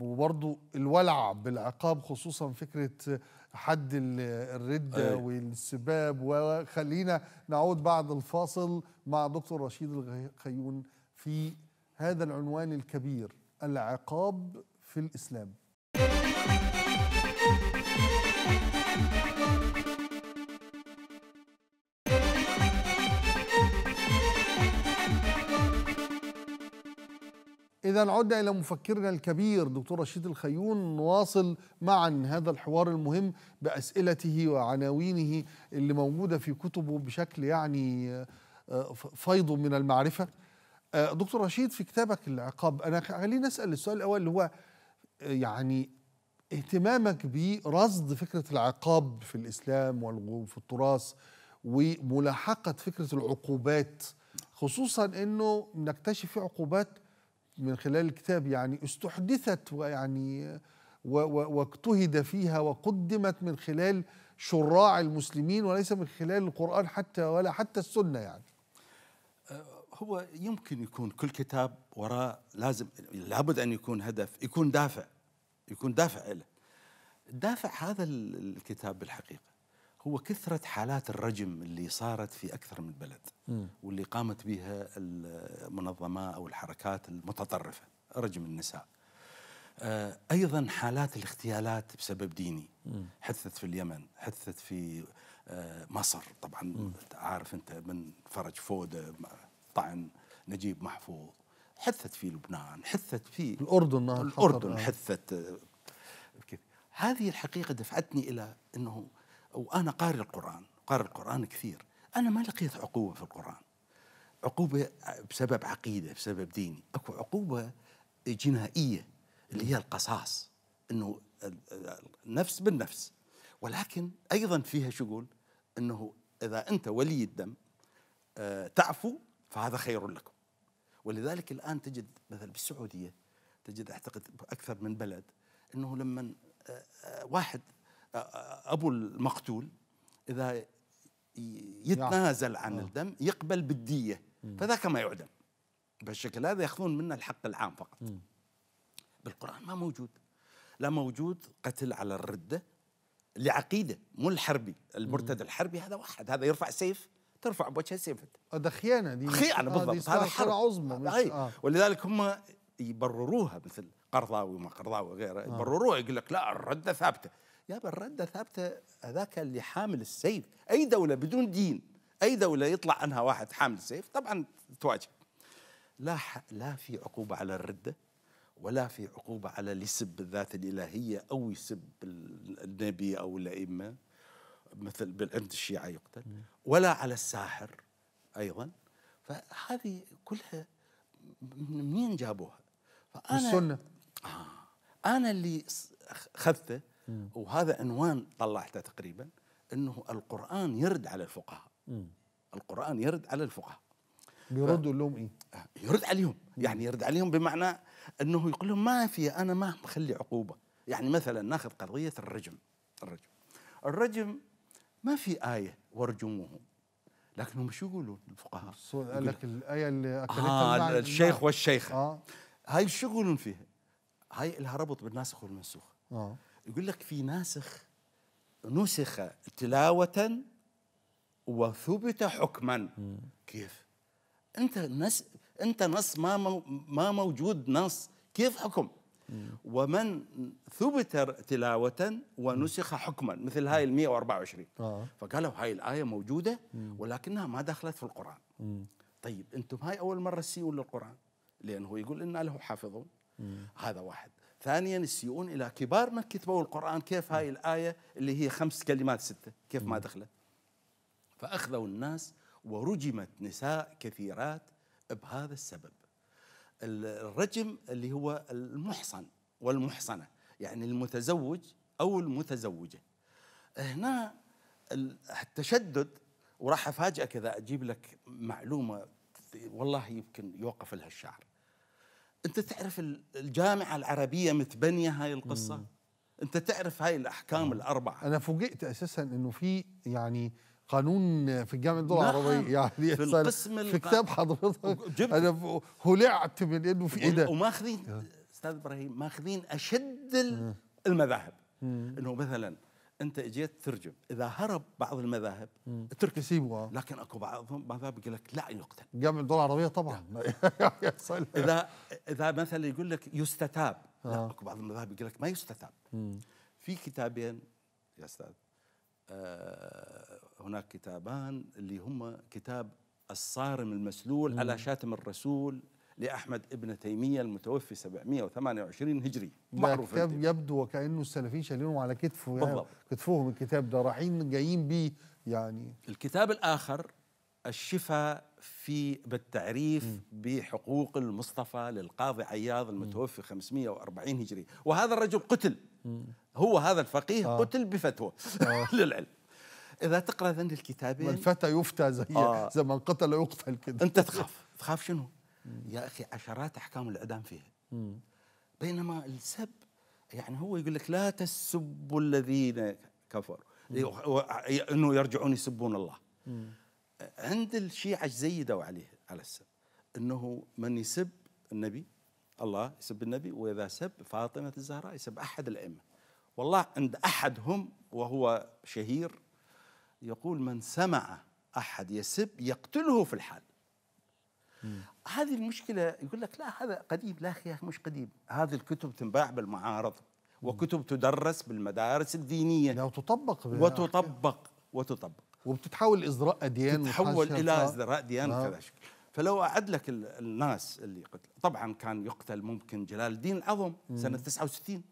وبرضه الولع بالعقاب خصوصا فكره حد الردة أيه. والسباب وخلينا نعود بعد الفاصل مع دكتور رشيد الخيون في هذا العنوان الكبير العقاب في الإسلام إذا عدنا إلى مفكرنا الكبير دكتور رشيد الخيون نواصل معا هذا الحوار المهم بأسئلته وعناوينه اللي موجودة في كتبه بشكل يعني آه، فيض من المعرفة آه، دكتور رشيد في كتابك العقاب أنا خليني أسأل السؤال الأول اللي هو آه، يعني اهتمامك برصد فكرة العقاب في الإسلام وفي التراث وملاحقة فكرة العقوبات خصوصا أنه نكتشف في عقوبات من خلال الكتاب يعني استحدثت ويعني واجتهد فيها وقدمت من خلال شراع المسلمين وليس من خلال القرآن حتى ولا حتى السنة يعني أه، هو يمكن يكون كل كتاب وراء لازم لابد أن يكون هدف يكون دافع يكون دافع له دافع هذا الكتاب بالحقيقة هو كثرة حالات الرجم اللي صارت في أكثر من بلد واللي قامت بها المنظمة أو الحركات المتطرفة رجم النساء آه، أيضا حالات الاغتيالات بسبب ديني حثت في اليمن حثت في آه، مصر طبعا عارف أنت من فرج فودة طعن نجيب محفوظ حثت في لبنان حثت في الأردن الأردن آه. حثت هذه الحقيقة دفعتني إلى أنه وأنا قارئ القرآن قارئ القرآن كثير أنا ما لقيت عقوبة في القرآن عقوبة بسبب عقيدة بسبب ديني أكو عقوبة جنائية اللي هي القصاص أنه نفس بالنفس ولكن أيضا فيها شو يقول أنه إذا أنت ولي الدم آه، تعفو فهذا خير لكم ولذلك الآن تجد مثلا بالسعودية تجد أعتقد أكثر من بلد أنه لما آه، آه، واحد ابو المقتول اذا يتنازل عن آه. الدم يقبل بالديه فذاك ما يعدم بالشكل هذا ياخذون منه الحق العام فقط بالقران ما موجود لا موجود قتل على الرده لعقيده مو الحربي المرتد الحربي هذا واحد هذا يرفع سيف ترفع بوجهه سيف هذا خيانه دي خيانه آه، بالضبط هذا آه، حرب عظمى آه. ولذلك هم يبرروها مثل قرضاوي وما قرضاوي وغيره آه. يبرروها يقول لك لا الرده ثابته يا الردة ثابتة هذاك اللي حامل السيف أي دولة بدون دين أي دولة يطلع عنها واحد حامل السيف طبعا تواجه لا لا في عقوبة على الردة ولا في عقوبة على اللي يسب الذات الإلهية أو يسب النبي أو الأئمة مثل عند الشيعة يقتل ولا على الساحر أيضا فهذه كلها منين جابوها؟ فأنا السنة آه أنا اللي خذته وهذا عنوان طلعته تقريبا انه القران يرد على الفقهاء القران يرد على الفقهاء يرد لهم ايه؟ آه، يرد عليهم يعني يرد عليهم بمعنى انه يقول لهم ما في انا ما مخلي عقوبه يعني مثلا ناخذ قضيه الرجم الرجم الرجم ما في ايه وارجموه لكن هم شو يقولون الفقهاء؟ قال لك الايه اللي آه، اكلتها آه الشيخ والشيخه آه. هاي شو يقولون فيها؟ هاي لها ربط بالناسخ والمنسوخ آه. يقول لك في ناسخ نسخ تلاوة وثبت حكما كيف انت نس انت نص ما ما موجود نص كيف حكم ومن ثبت تلاوة ونسخ حكما مثل هاي ال 124 آه. فقالوا هاي الآية موجودة ولكنها ما دخلت في القرآن طيب أنتم هاي أول مرة تسيئوا للقرآن لأنه يقول إنا له حافظون هذا واحد ثانيا السيئون إلى كبار من كتبوا القرآن كيف هاي الآية اللي هي خمس كلمات ستة كيف ما دخلت فأخذوا الناس ورجمت نساء كثيرات بهذا السبب الرجم اللي هو المحصن والمحصنة يعني المتزوج أو المتزوجة هنا التشدد وراح أفاجئك إذا أجيب لك معلومة والله يمكن يوقف لها الشعر انت تعرف الجامعه العربيه متبنيه هاي القصه مم. انت تعرف هاي الاحكام مم. آه. الاربعه انا فوجئت اساسا انه في يعني قانون في الجامعه الدول نعم. العربيه يعني في القسم في كتاب حضرتك انا هلعت من انه في ايه وماخذين آه. استاذ ابراهيم ماخذين اشد آه. المذاهب انه مثلا انت اجيت ترجم اذا هرب بعض المذاهب اترك سيبه لكن اكو بعضهم مذاهب يقول لك لا يقتل قام الدول العربيه طبعا اذا اذا مثلا يقول لك يستتاب لا آه. اكو بعض المذاهب يقول لك ما يستتاب في كتابين يا استاذ آه، هناك كتابان اللي هم كتاب الصارم المسلول على شاتم الرسول لأحمد ابن تيمية المتوفي 728 هجري معروف كتاب يبدو وكأنه السلفيين شايلينه على كتفه يعني كتفهم الكتاب ده رايحين جايين بيه يعني الكتاب الآخر الشفاء في بالتعريف م. بحقوق المصطفى للقاضي عياض المتوفي م. 540 هجري وهذا الرجل قتل م. هو هذا الفقيه آه. قتل بفتوى آه. للعلم اذا تقرا ذن الكتابين فتى يفتى زي آه. زي من قتل يقتل كده انت تخاف تخاف شنو يا اخي عشرات احكام الاعدام فيها مم. بينما السب يعني هو يقول لك لا تسبوا الذين كفروا انه يرجعون يسبون الله مم. عند الشيعة زيدوا عليه على السب انه من يسب النبي الله يسب النبي واذا سب فاطمة الزهراء يسب احد الائمة والله عند احدهم وهو شهير يقول من سمع احد يسب يقتله في الحال هذه المشكلة يقول لك لا هذا قديم لا أخي مش قديم هذه الكتب تنباع بالمعارض وكتب تدرس بالمدارس الدينية وتطبق وتطبق وتطبق وبتتحول إزراء أديان تتحول إلى إزراء أديان نعم. آه. فلو أعد لك الناس اللي قتل طبعا كان يقتل ممكن جلال الدين العظم سنة 69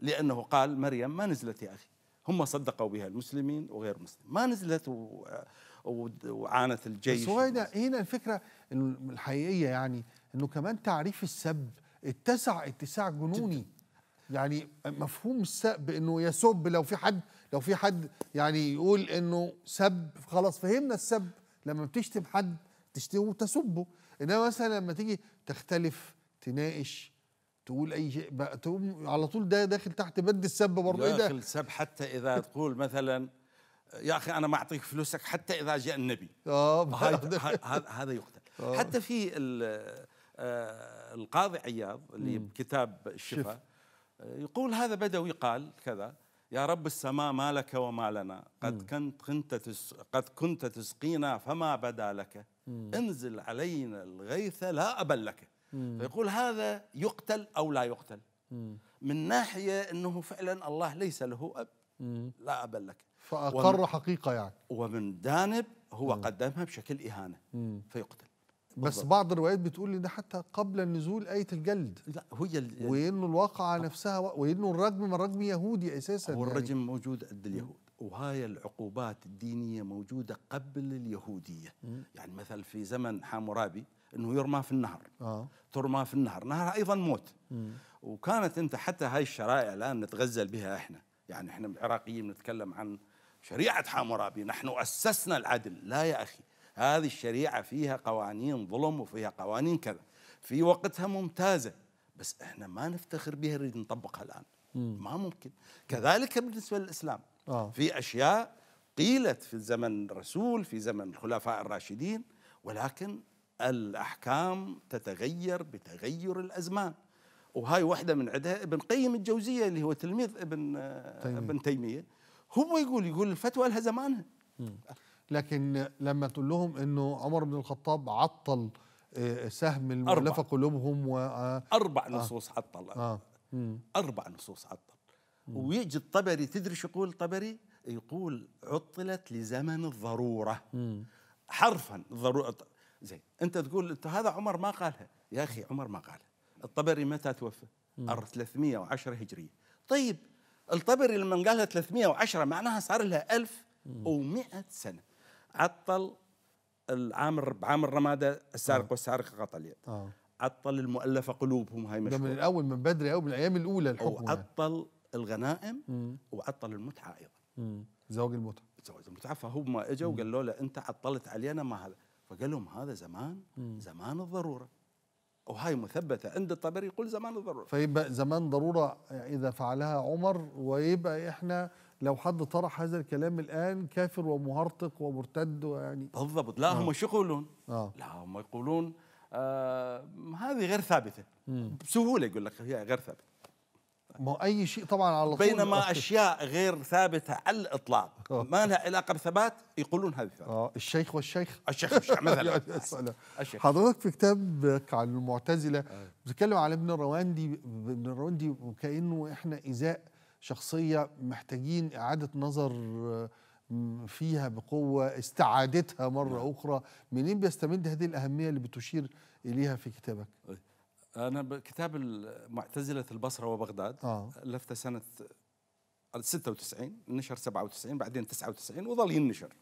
لأنه قال مريم ما نزلت يا أخي هم صدقوا بها المسلمين وغير المسلمين ما نزلت و... وعانت الجيش بس هو هنا هنا الفكره الحقيقيه يعني انه كمان تعريف السب اتسع اتساع جنوني يعني مفهوم السب انه يسب لو في حد لو في حد يعني يقول انه سب خلاص فهمنا السب لما بتشتم حد تشتمه وتسبه انما مثلا لما تيجي تختلف تناقش تقول اي شيء بقى تقوم على طول ده داخل تحت بند السب برضه ايه ده داخل السب حتى اذا تقول مثلا يا اخي انا ما اعطيك فلوسك حتى اذا جاء النبي آه، هذا هذا يقتل آه. حتى في آه، القاضي عياض اللي بكتاب الشفاء يقول هذا بدوي قال كذا يا رب السماء ما لك وما لنا قد كنت كنت قد كنت تسقينا فما بدا لك انزل علينا الغيث لا أبا لك فيقول هذا يقتل أو لا يقتل من ناحية أنه فعلا الله ليس له أب لا أبا لك فأقر حقيقة يعني ومن جانب هو مم. قدمها بشكل إهانة مم. فيقتل بالضبط. بس بعض الروايات بتقول ان حتى قبل نزول آية الجلد لا هي ال... وانه الواقعة آه. نفسها وانه الرجم ما الرجم يهودي اساسا والرجم يعني. موجود عند اليهود وهاي العقوبات الدينية موجودة قبل اليهودية مم. يعني مثلا في زمن حامورابي انه يرمى في النهر آه. ترمى في النهر نهر ايضا موت مم. وكانت انت حتى هاي الشرائع الان نتغزل بها احنا يعني احنا العراقيين بنتكلم عن شريعة حامورابي نحن أسسنا العدل لا يا أخي هذه الشريعة فيها قوانين ظلم وفيها قوانين كذا في وقتها ممتازة بس احنا ما نفتخر بها نريد نطبقها الآن ما ممكن كذلك بالنسبة للإسلام آه. في أشياء قيلت في زمن الرسول في زمن الخلفاء الراشدين ولكن الأحكام تتغير بتغير الأزمان وهاي واحدة من عدها ابن قيم الجوزية اللي هو تلميذ ابن آه، تيمية. ابن تيمية هو يقول يقول الفتوى لها زمانها لكن لما تقول لهم انه عمر بن الخطاب عطل آه، سهم المؤلفه قلوبهم و آه، آه. اربع نصوص عطل آه. اربع نصوص عطل ويجي الطبري تدري شو يقول الطبري؟ يقول عطلت لزمن الضروره مم. حرفا ضروره زين انت تقول انت هذا عمر ما قالها يا اخي عمر ما قالها الطبري متى توفى؟ 310 هجريه طيب الطبري لما قالها 310 معناها صار لها 1100 سنه عطل العامر بعامر رماده السارق آه. والسارقه قطع يعني. اليد آه. عطل المؤلفه قلوبهم هاي مشهور من الاول من بدري قوي من الايام الاولى الحكم وعطل يعني. الغنائم مم. وعطل المتعه ايضا مم. زواج المتعه زواج المتعه فهو ما اجوا وقالوا له انت عطلت علينا ما هذا فقال لهم هذا زمان مم. زمان الضروره وهاي مثبتة عند الطبري يقول زمان الضرورة فيبقى زمان ضرورة إذا فعلها عمر ويبقى إحنا لو حد طرح هذا الكلام الآن كافر ومهرطق ومرتد ويعني بالضبط لا هم آه. شو يقولون؟ آه. لا هم يقولون آه هذه غير ثابتة مم. بسهولة يقول لك هي غير ثابتة ما اي شيء طبعا على طول بينما اشياء غير ثابته على الاطلاق ما لها علاقه بثبات يقولون هذه اه الشيخ والشيخ الشيخ والشيخ مثلا الشيخ. حضرتك في كتابك عن المعتزله بتتكلم على ابن الرواندي ابن الرواندي وكانه احنا ازاء شخصيه محتاجين اعاده نظر آه، فيها بقوه استعادتها مره نعم. اخرى منين بيستمد هذه الاهميه اللي بتشير اليها في كتابك؟ انا كتاب معتزله البصره وبغداد آه. لفته سنه 96 نشر 97 بعدين 99 وظل ينشر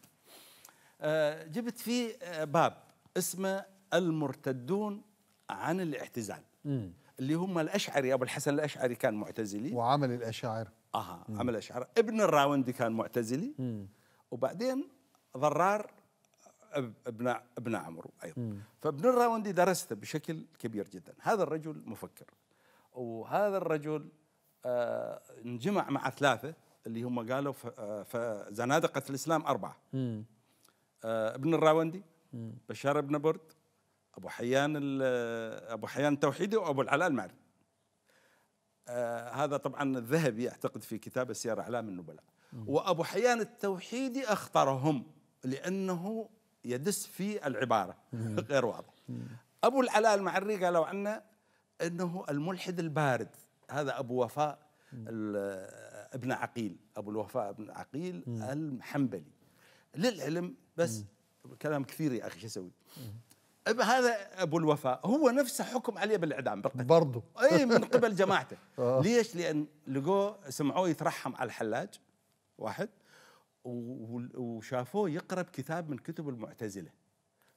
جبت فيه آه، باب اسمه المرتدون عن الاعتزال اللي هم الاشعري ابو الحسن الاشعري كان معتزلي وعمل الاشاعره اها عمل الاشاعره ابن الراوندي كان معتزلي وبعدين ضرار ابن ابن عمرو ايضا مم. فابن الراوندي درسته بشكل كبير جدا هذا الرجل مفكر وهذا الرجل آه انجمع مع ثلاثه اللي هم قالوا فزنادقه آه، الاسلام اربعه آه ابن الراوندي مم. بشار بن برد ابو حيان ابو حيان التوحيدي وابو العلاء المعري آه هذا طبعا الذهبي اعتقد في كتابه سير اعلام النبلاء وابو حيان التوحيدي اخطرهم لانه يدس في العبارة غير واضح أبو العلاء المعري قالوا عنه أنه الملحد البارد هذا أبو وفاء ابن عقيل أبو الوفاء ابن عقيل الحنبلي للعلم بس كلام كثير يا أخي شو أسوي هذا ابو الوفاء هو نفسه حكم عليه بالاعدام برضه اي من قبل جماعته آه. ليش؟ لان لقوه سمعوه يترحم على الحلاج واحد وشافوه يقرب كتاب من كتب المعتزله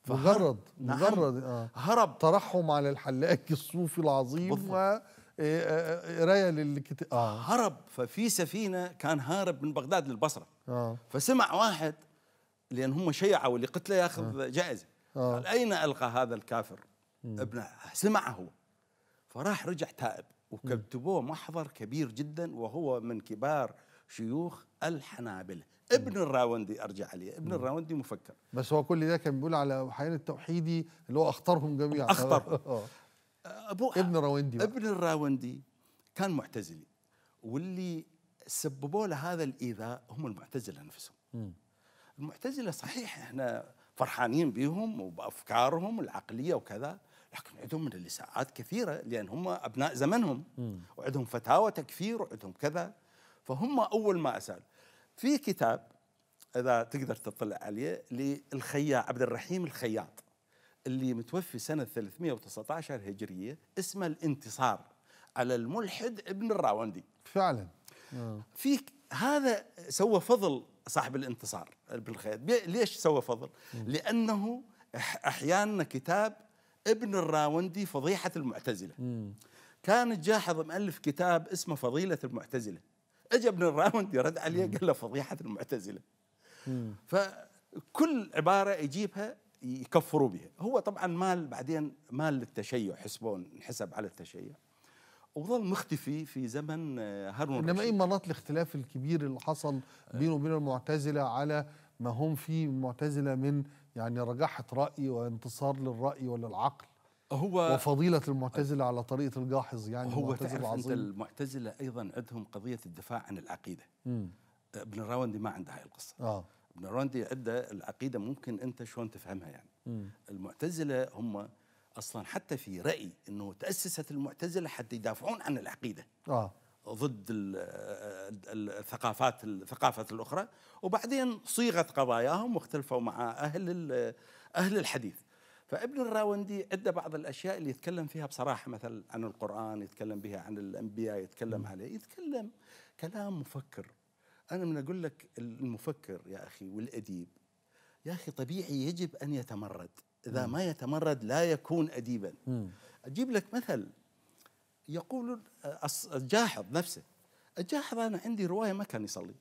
مجرد نعم. مجرد آه هرب ترحم على الحلاق الصوفي العظيم بالضبط. آه، آه، آه، قرايه للكتاب آه. هرب ففي سفينه كان هارب من بغداد للبصره آه. فسمع واحد لان هم شيعه واللي قتله ياخذ آه. جائزه آه. قال اين القى هذا الكافر ابنه سمعه هو فراح رجع تائب وكتبوه محضر كبير جدا وهو من كبار شيوخ الحنابله ابن الراوندي ارجع عليه ابن الراوندي مفكر بس هو كل ده كان بيقول على حيان التوحيدي اللي هو اخطرهم جميعا اخطر آه. ابو ابن الراوندي ابن الراوندي كان معتزلي واللي سببوا له هذا الايذاء هم المعتزله نفسهم المعتزله صحيح احنا فرحانين بهم وبافكارهم العقليه وكذا لكن عندهم من الاساءات كثيره لان هم ابناء زمنهم وعندهم فتاوى تكفير وعندهم كذا فهم اول ما اسال في كتاب اذا تقدر تطلع عليه للخياط عبد الرحيم الخياط اللي متوفي سنه 319 هجريه اسمه الانتصار على الملحد ابن الراوندي فعلا آه. في هذا سوى فضل صاحب الانتصار ابن الخياط ليش سوى فضل لانه احيانا كتاب ابن الراوندي فضيحه المعتزله كان الجاحظ مؤلف كتاب اسمه فضيله المعتزله اجى ابن الراوندي رد عليه قال له فضيحه المعتزله فكل عباره يجيبها يكفروا بها هو طبعا مال بعدين مال للتشيع حسبون انحسب على التشيع وظل مختفي في زمن آه، هارون انما ايه مناط الاختلاف الكبير اللي حصل بينه وبين المعتزله على ما هم فيه المعتزله من يعني رجاحه راي وانتصار للراي ولا العقل هو وفضيلة المعتزلة على طريقة الجاحظ يعني هو تعرف أنت المعتزلة أيضا عندهم قضية الدفاع عن العقيدة مم. ابن الراوندي ما عنده هاي القصة آه. ابن الراوندي عنده العقيدة ممكن أنت شلون تفهمها يعني مم. المعتزلة هم أصلا حتى في رأي أنه تأسست المعتزلة حتى يدافعون عن العقيدة آه. ضد الثقافات الثقافة الأخرى وبعدين صيغت قضاياهم واختلفوا مع أهل أهل الحديث فابن الراوندي ادى بعض الاشياء اللي يتكلم فيها بصراحه مثلا عن القران يتكلم بها عن الانبياء يتكلم عليه يتكلم كلام مفكر انا من اقول لك المفكر يا اخي والاديب يا اخي طبيعي يجب ان يتمرد اذا ما يتمرد لا يكون اديبا اجيب لك مثل يقول آه، الجاحظ نفسه الجاحظ انا عندي روايه ما كان يصلي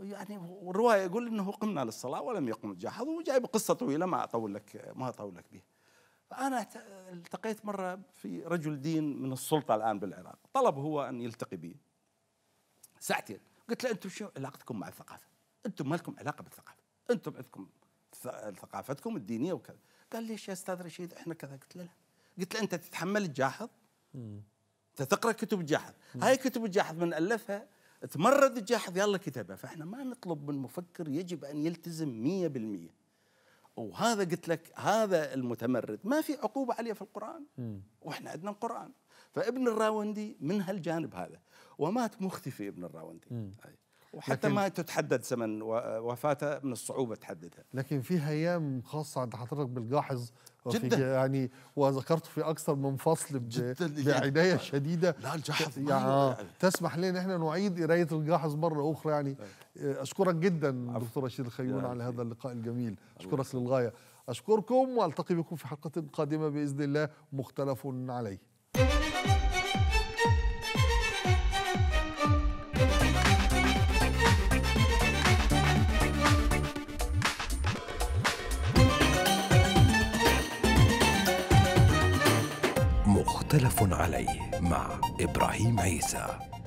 يعني والروايه يقول انه قمنا للصلاه ولم يقم الجاحظ وجايب قصه طويله ما اطول لك ما اطول لك بها. فانا التقيت مره في رجل دين من السلطه الان بالعراق، طلب هو ان يلتقي بي ساعتين، قلت له انتم شو علاقتكم مع الثقافه؟ انتم ما لكم علاقه بالثقافه، انتم عندكم ثقافتكم الدينيه وكذا. قال ليش يا استاذ رشيد احنا كذا؟ قلت له لا. قلت له انت تتحمل الجاحظ؟ انت تقرا كتب الجاحظ، هاي كتب الجاحظ من الفها تمرد الجاحظ يلا كتبه فاحنا ما نطلب من مفكر يجب ان يلتزم 100% وهذا قلت لك هذا المتمرد ما في عقوبه عليه في القران واحنا عندنا القران فابن الراوندي من هالجانب هذا ومات مختفي ابن الراوندي وحتى ما تتحدد زمن وفاته من الصعوبه تحددها لكن في ايام خاصه عند حضرتك بالجاحظ جدا يعني وذكرت في اكثر من فصل بعنايه شديده لا الجحظ يعني, يعني تسمح لنا ان احنا نعيد قرايه الجحظ مره اخرى يعني طيب. اشكرك جدا دكتور رشيد الخيون يعني على هذا إيه. اللقاء الجميل اشكرك للغايه اشكركم والتقي بكم في حلقه قادمه باذن الله مختلف عليه عليه مع إبراهيم عيسى